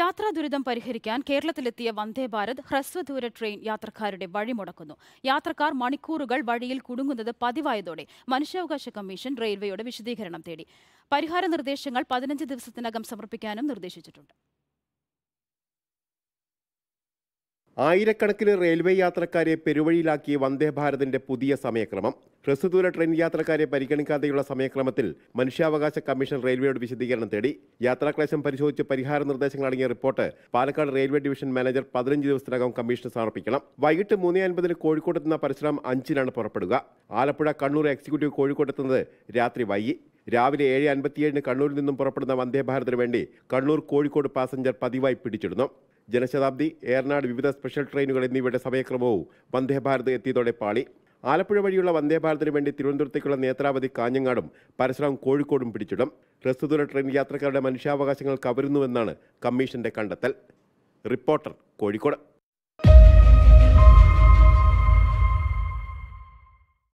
യാത്രാ ദുരിതം പരിഹരിക്കാൻ കേരളത്തിലെത്തിയ വന്ദേ ഭാരത് ഹ്രസ്വദൂര ട്രെയിൻ യാത്രക്കാരുടെ വഴിമുടക്കുന്നു യാത്രക്കാർ മണിക്കൂറുകൾ വഴിയിൽ കുടുങ്ങുന്നത് പതിവായതോടെ മനുഷ്യാവകാശ കമ്മീഷൻ റെയിൽവേയുടെ വിശദീകരണം തേടി പരിഹാര നിർദ്ദേശങ്ങൾ പതിനഞ്ച് ദിവസത്തിനകം സമർപ്പിക്കാനും നിർദ്ദേശിച്ചിട്ടുണ്ട് ആയിരക്കണക്കിന് റെയിൽവേ യാത്രക്കാരെ പെരുവഴിയിലാക്കിയ വന്ദേ ഭാരതിന്റെ പുതിയ സമയക്രമം ഹ്രസ്വദൂര ട്രെയിൻ യാത്രക്കാരെ പരിഗണിക്കാതെയുള്ള സമയക്രമത്തിൽ മനുഷ്യാവകാശ കമ്മീഷൻ റെയിൽവേയോട് വിശദീകരണം തേടി യാത്രാക്ലേശം പരിശോധിച്ച് പരിഹാര നിർദ്ദേശങ്ങൾ അടങ്ങിയ report Palakkad railway division manager പതിനഞ്ച് ദിവസത്തിനകം കമ്മീഷന് സമർപ്പിക്കണം വൈകിട്ട് മൂന്നേ അൻപതിന് കോഴിക്കോട്ടെത്തുന്ന പരശുരാം അഞ്ചിനാണ് പുറപ്പെടുക ആലപ്പുഴ കണ്ണൂർ എക്സിക്യൂട്ടീവ് കോഴിക്കോട്ടെത്തുന്നത് രാത്രി വൈകി രാവിലെ ഏഴ് അൻപത്തിയേഴിന് കണ്ണൂരിൽ നിന്നും പുറപ്പെടുന്ന വന്ദേ ഭാരതിനു വേണ്ടി കണ്ണൂർ കോഴിക്കോട് പാസഞ്ചർ പതിവായി പിടിച്ചിടുന്നു ജനശതാബ്ദി ഏർനാട് വിവിധ സ്പെഷ്യൽ ട്രെയിനുകൾ എന്നിവയുടെ സമയക്രമവും വന്ദേഭാരത് എത്തിയതോടെ പാളി ആലപ്പുഴ വഴിയുള്ള വന്ദേഭാരതിന് വേണ്ടി തിരുവനന്തപുരത്തേക്കുള്ള നേത്രാവതി കാഞ്ഞങ്ങാടും പരസരം കോഴിക്കോടും പിടിച്ചിടും ഹ്രസ്വദൂര ട്രെയിൻ യാത്രക്കാരുടെ മനുഷ്യാവകാശങ്ങൾ കവരുന്നുവെന്നാണ് കമ്മീഷന്റെ കണ്ടെത്തൽ റിപ്പോർട്ടർ കോഴിക്കോട്